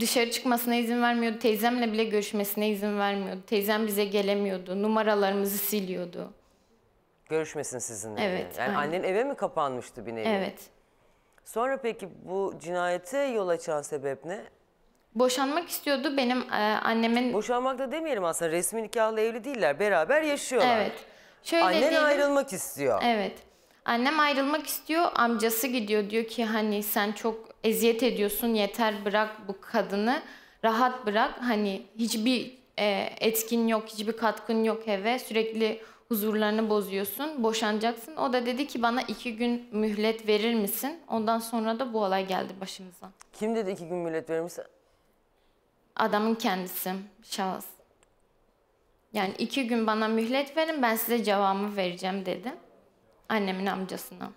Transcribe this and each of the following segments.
dışarı çıkmasına izin vermiyordu. Teyzemle bile görüşmesine izin vermiyordu. Teyzem bize gelemiyordu. Numaralarımızı siliyordu. Görüşmesin sizinle. Evet. Yani aynen. annen eve mi kapanmıştı bir nevi? Evet. Sonra peki bu cinayete yol açan sebep ne? Boşanmak istiyordu benim e, annemin... Boşanmak da demeyelim aslında resmi nikahla evli değiller. Beraber yaşıyorlar. Evet. Şöyle Annen diyelim, ayrılmak istiyor. Evet. Annem ayrılmak istiyor. Amcası gidiyor diyor ki hani sen çok eziyet ediyorsun yeter bırak bu kadını rahat bırak. Hani hiçbir e, etkin yok, hiçbir katkın yok eve. Sürekli huzurlarını bozuyorsun, boşanacaksın. O da dedi ki bana iki gün mühlet verir misin? Ondan sonra da bu olay geldi başımıza. Kim dedi iki gün mühlet verir misin? Adamın kendisi, şahıs. Yani iki gün bana mühlet verin ben size cevabımı vereceğim dedi. Annemin amcasını.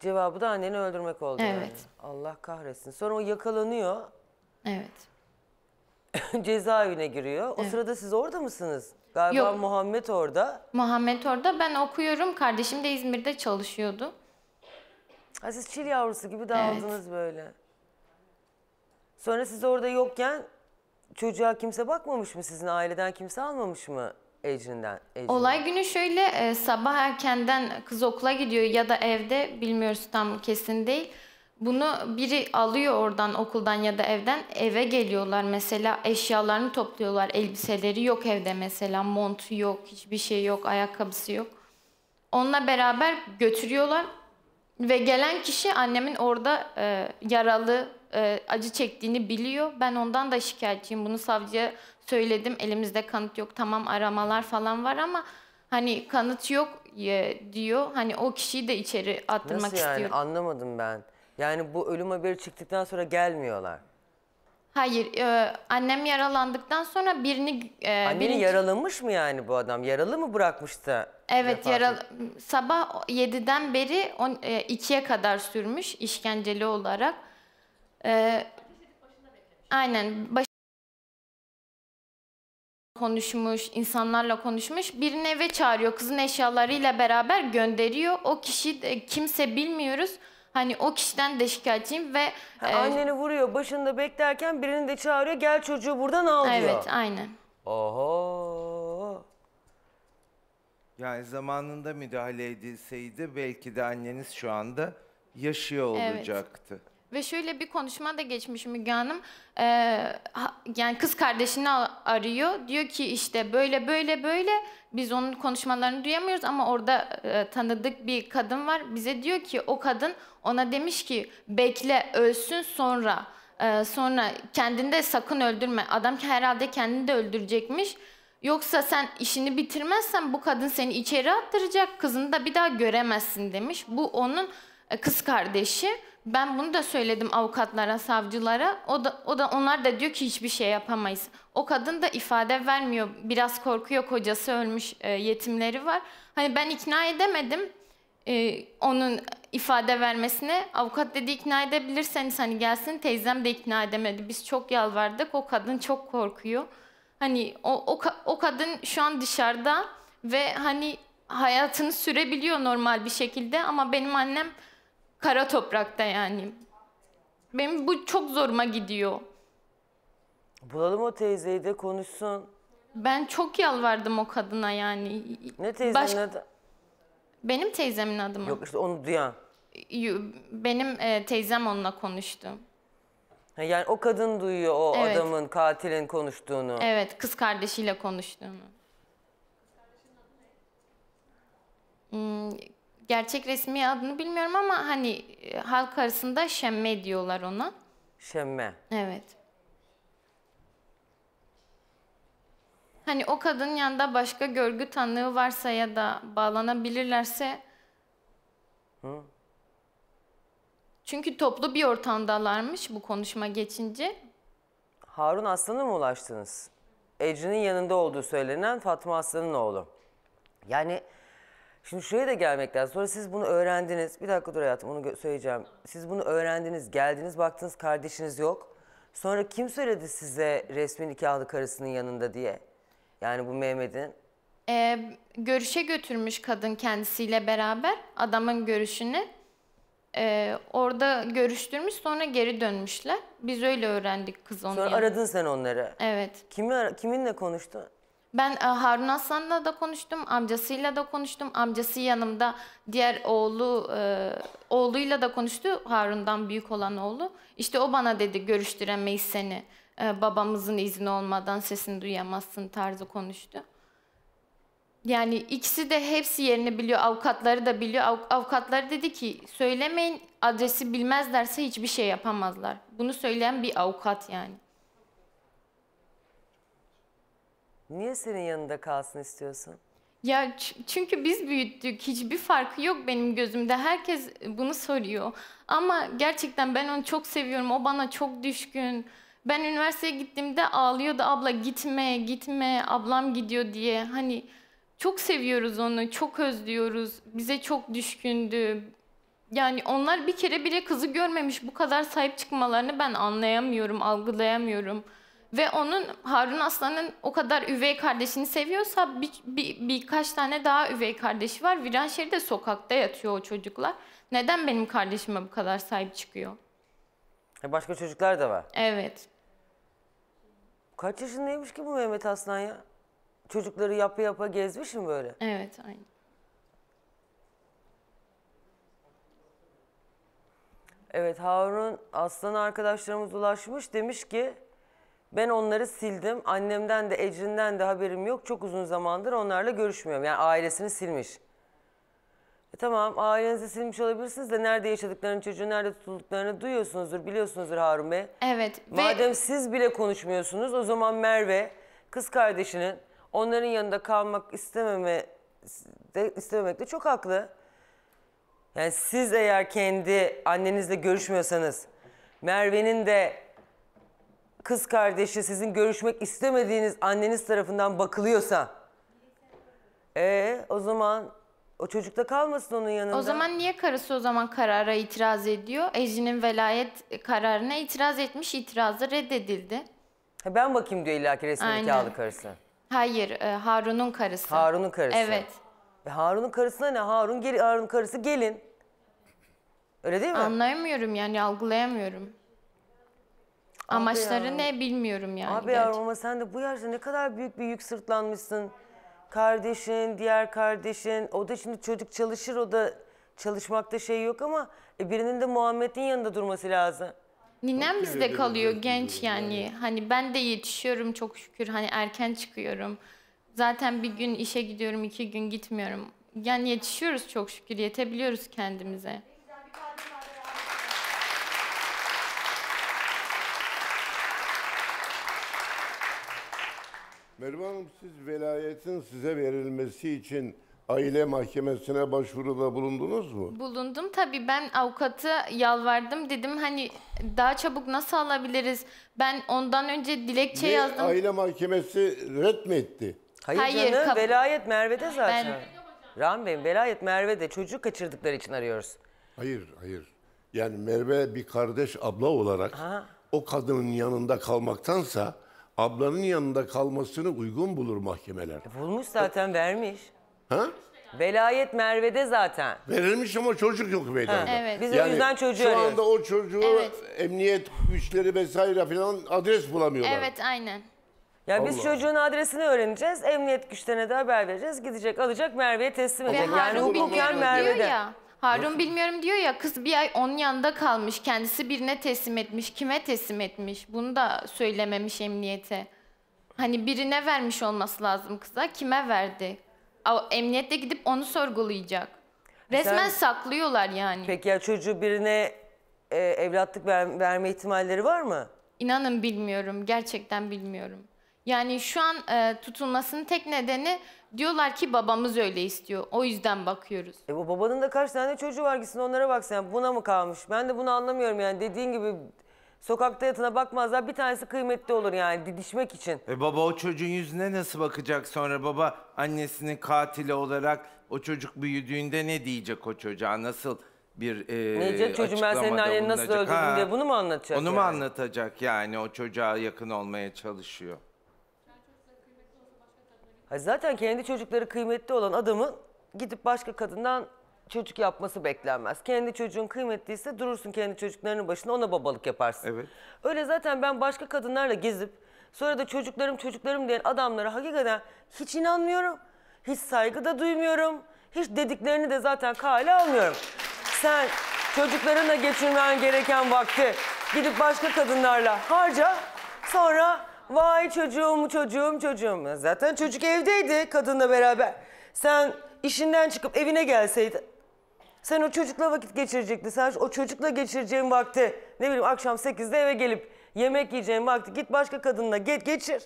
Cevabı da anneni öldürmek oldu evet. yani. Allah kahretsin. Sonra o yakalanıyor. Evet. Cezaevine giriyor. O evet. sırada siz orada mısınız? Galiba Yok. Muhammed orada. Muhammed orada. Ben okuyorum. Kardeşim de İzmir'de çalışıyordu. Ha, siz çil yavrusu gibi dağıldınız evet. böyle. Sonra siz orada yokken çocuğa kimse bakmamış mı sizin aileden kimse almamış mı? ecrinden. ecrinden. Olay günü şöyle e, sabah erkenden kız okula gidiyor ya da evde bilmiyoruz tam kesin değil. Bunu biri alıyor oradan okuldan ya da evden eve geliyorlar mesela eşyalarını topluyorlar elbiseleri yok evde mesela mont yok hiçbir şey yok ayakkabısı yok. Onunla beraber götürüyorlar ve gelen kişi annemin orada e, yaralı e, acı çektiğini biliyor. Ben ondan da şikayetçiyim. Bunu savcıya söyledim. Elimizde kanıt yok. Tamam aramalar falan var ama hani kanıt yok e, diyor. Hani o kişiyi de içeri attırmak Nasıl yani? istiyor. Anlamadım ben. Yani bu ölüm haberi çıktıktan sonra gelmiyorlar. Hayır, e, annem yaralandıktan sonra birini... E, Anneni birinci... yaralamış mı yani bu adam? Yaralı mı bırakmıştı? Evet, yaralı. sabah 7'den beri 2'ye e, kadar sürmüş işkenceli olarak. Ee, aynen. Baş konuşmuş, insanlarla konuşmuş. Birini eve çağırıyor. Kızın eşyalarıyla beraber gönderiyor. O kişi de kimse bilmiyoruz. Hani o kişiden de şikayetçiyim ve... Ha, e, anneni vuruyor başında beklerken birini de çağırıyor. Gel çocuğu buradan al diyor. Evet aynen. Oho. Yani zamanında müdahale edilseydi belki de anneniz şu anda yaşıyor olacaktı. Evet. Ve şöyle bir konuşma da geçmiş Müge Hanım. Ee, yani kız kardeşini arıyor. Diyor ki işte böyle böyle böyle biz onun konuşmalarını duyamıyoruz ama orada e, tanıdık bir kadın var. Bize diyor ki o kadın ona demiş ki bekle ölsün sonra. Ee, sonra kendini de sakın öldürme. Adam ki herhalde kendini de öldürecekmiş. Yoksa sen işini bitirmezsen bu kadın seni içeri attıracak, kızını da bir daha göremezsin demiş. Bu onun e, kız kardeşi. Ben bunu da söyledim avukatlara, savcılara. O da, o da onlar da diyor ki hiçbir şey yapamayız. O kadın da ifade vermiyor. Biraz korkuyor kocası ölmüş, e, yetimleri var. Hani ben ikna edemedim e, onun ifade vermesine. Avukat dedi ikna edebilirseniz hani gelsin. Teyzem de ikna edemedi. Biz çok yalvardık. O kadın çok korkuyor. Hani o, o, o kadın şu an dışarıda ve hani hayatını sürebiliyor normal bir şekilde ama benim annem Kara toprakta yani. Benim bu çok zoruma gidiyor. Bulalım o teyzeyi de konuşsun. Ben çok yalvardım o kadına yani. Ne teyzenin Baş... adı? Benim teyzemin adı mı? Yok işte onu duyan. Benim e, teyzem onunla konuştu. Yani o kadın duyuyor o Evet. adamın, katilin konuştuğunu. Evet, kız kardeşiyle konuştuğunu. Hmm, gerçek resmi adını bilmiyorum ama hani e, halk arasında şemme diyorlar ona. Şemme. Evet. Hani o kadın yanında başka görgü tanığı varsa ya da bağlanabilirlerse. Hı? Çünkü toplu bir ortamdalarmış bu konuşma geçince. Harun Aslan'a mı ulaştınız? Ecrin'in yanında olduğu söylenen Fatma Aslan'ın oğlu. Yani Şimdi şeye de gelmek lazım. Sonra siz bunu öğrendiniz. Bir dakika dur hayatım onu söyleyeceğim. Siz bunu öğrendiniz, geldiniz, baktınız kardeşiniz yok. Sonra kim söyledi size resmi nikahlı karısının yanında diye? Yani bu Mehmet'in. Ee, görüşe götürmüş kadın kendisiyle beraber adamın görüşünü. Ee, orada görüştürmüş sonra geri dönmüşler. Biz öyle öğrendik kız onu. Sonra yanında. aradın sen onları. Evet. Kimi, kiminle konuştun? Ben e, Harun Aslan'la da konuştum, amcasıyla da konuştum. Amcası yanımda diğer oğlu, e, oğluyla da konuştu. Harun'dan büyük olan oğlu. İşte o bana dedi görüştüremeyiz seni. E, babamızın izni olmadan sesini duyamazsın tarzı konuştu. Yani ikisi de hepsi yerini biliyor, avukatları da biliyor. avukatları dedi ki söylemeyin adresi bilmezlerse hiçbir şey yapamazlar. Bunu söyleyen bir avukat yani. Niye senin yanında kalsın istiyorsun? Ya çünkü biz büyüttük. Hiçbir farkı yok benim gözümde. Herkes bunu soruyor. Ama gerçekten ben onu çok seviyorum. O bana çok düşkün. Ben üniversiteye gittiğimde ağlıyordu abla gitme, gitme, ablam gidiyor diye. Hani çok seviyoruz onu, çok özlüyoruz. Bize çok düşkündü. Yani onlar bir kere bile kızı görmemiş bu kadar sahip çıkmalarını ben anlayamıyorum, algılayamıyorum. Ve onun Harun Aslan'ın o kadar üvey kardeşini seviyorsa bir, bir, birkaç tane daha üvey kardeşi var. Viranşehir'de sokakta yatıyor o çocuklar. Neden benim kardeşime bu kadar sahip çıkıyor? E, başka çocuklar da var. Evet. Kaç yaşındaymış ki bu Mehmet Aslan ya? Çocukları yapa yapa gezmiş mi böyle? Evet, aynı. Evet, Harun Aslan arkadaşlarımız ulaşmış. Demiş ki ben onları sildim. Annemden de Ecrin'den de haberim yok. Çok uzun zamandır onlarla görüşmüyorum. Yani ailesini silmiş. E tamam ailenizi silmiş olabilirsiniz de nerede yaşadıklarını, çocuğu nerede tuttuklarını duyuyorsunuzdur, biliyorsunuzdur Harun Bey. Evet. Madem ve... siz bile konuşmuyorsunuz o zaman Merve kız kardeşinin onların yanında kalmak istememe de, istememek de çok haklı. Yani siz eğer kendi annenizle görüşmüyorsanız Merve'nin de kız kardeşi sizin görüşmek istemediğiniz anneniz tarafından bakılıyorsa... ...ee o zaman o çocukta kalmasın onun yanında. O zaman niye karısı o zaman karara itiraz ediyor? Ecinin velayet kararına itiraz etmiş, itirazı reddedildi. Ha, ben bakayım diyor illaki resmi Aynen. nikahlı karısı. Hayır, e, Harun'un karısı. Harun'un karısı. Evet. E, Harun'un karısına ne? Harun, gel, Harun karısı gelin. Öyle değil mi? Anlayamıyorum yani algılayamıyorum. Amaçları ne bilmiyorum yani. Abi yavrum ama sen de bu yaşta ne kadar büyük bir yük sırtlanmışsın. Kardeşin, diğer kardeşin. O da şimdi çocuk çalışır o da çalışmakta şey yok ama e, birinin de Muhammed'in yanında durması lazım. Ninem bizde kalıyor genç yani. Hani ben de yetişiyorum çok şükür. Hani erken çıkıyorum. Zaten bir gün işe gidiyorum, iki gün gitmiyorum. Yani yetişiyoruz çok şükür. Yetebiliyoruz kendimize. Merhaba Hanım siz velayetin size verilmesi için aile mahkemesine başvuruda bulundunuz mu? Bulundum tabii ben avukatı yalvardım dedim hani daha çabuk nasıl alabiliriz? Ben ondan önce dilekçe Ne, yazdım. Aile mahkemesi ret mi etti? Hayır, Hayır, canım velayet Merve'de zaten. Ram Bey'im velayet Merve'de çocuk kaçırdıkları için arıyoruz. Hayır, hayır. Yani Merve bir kardeş abla olarak o kadının yanında kalmaktansa ablanın yanında kalmasını uygun bulur mahkemeler. E, bulmuş zaten vermiş. Ha? Velayet Merve'de zaten. Verilmiş ama çocuk yok meydanda. Evet. Biz o yüzden çocuğu Şu anda o çocuğu Evet. emniyet güçleri vesaire filan adres bulamıyorlar. Evet aynen. Ya biz Allah. çocuğun adresini öğreneceğiz. Emniyet güçlerine de haber vereceğiz. Gidecek alacak Merve'ye teslim Ve Yani Harun hukuken bilmiyorum diyor Merve'de. ya. Harun Nasıl? bilmiyorum diyor ya kız bir ay onun yanında kalmış. Kendisi birine teslim etmiş. Kime teslim etmiş? Bunu da söylememiş emniyete. Hani birine vermiş olması lazım kıza. Kime verdi? A- Emniyette gidip onu sorgulayacak. Resmen Sen- saklıyorlar yani. Peki ya çocuğu birine e, evlatlık ver- verme ihtimalleri var mı? İnanın bilmiyorum. Gerçekten bilmiyorum. Yani şu an e, tutulmasının tek nedeni diyorlar ki babamız öyle istiyor. O yüzden bakıyoruz. E bu babanın da kaç tane çocuğu var gitsin onlara bak sen. Buna mı kalmış? Ben de bunu anlamıyorum yani. Dediğin gibi sokakta yatına bakmazlar. Bir tanesi kıymetli olur yani didişmek için. E baba o çocuğun yüzüne nasıl bakacak sonra baba annesinin katili olarak o çocuk büyüdüğünde ne diyecek o çocuğa? Nasıl bir e, ne diyecek çocuğum ben senin anneni nasıl öldürdüm diye bunu mu anlatacak? Onu yani? mu anlatacak yani o çocuğa yakın olmaya çalışıyor zaten kendi çocukları kıymetli olan adamın gidip başka kadından çocuk yapması beklenmez. Kendi çocuğun kıymetliyse durursun kendi çocuklarının başına ona babalık yaparsın. Evet. Öyle zaten ben başka kadınlarla gezip sonra da çocuklarım çocuklarım diyen adamlara hakikaten hiç inanmıyorum. Hiç saygı da duymuyorum. Hiç dediklerini de zaten kale almıyorum. Sen çocuklarınla geçirmen gereken vakti gidip başka kadınlarla harca sonra vay çocuğum çocuğum çocuğum. Zaten çocuk evdeydi kadınla beraber. Sen işinden çıkıp evine gelseydin. Sen o çocukla vakit geçirecektin. Sen o çocukla geçireceğin vakti ne bileyim akşam 8'de eve gelip yemek yiyeceğin vakti git başka kadınla get geçir.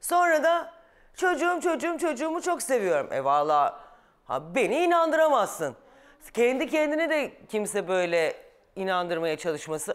Sonra da çocuğum çocuğum çocuğumu çok seviyorum. E valla ha, beni inandıramazsın. Kendi kendine de kimse böyle inandırmaya çalışması